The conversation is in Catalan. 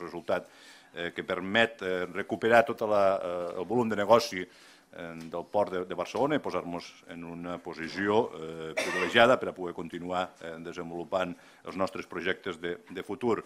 resultat eh, que permet eh, recuperar tot la, eh, el volum de negoci eh, del port de, de Barcelona i posar-nos en una posició eh, privilegiada per a poder continuar eh, desenvolupant els nostres projectes de, de futur.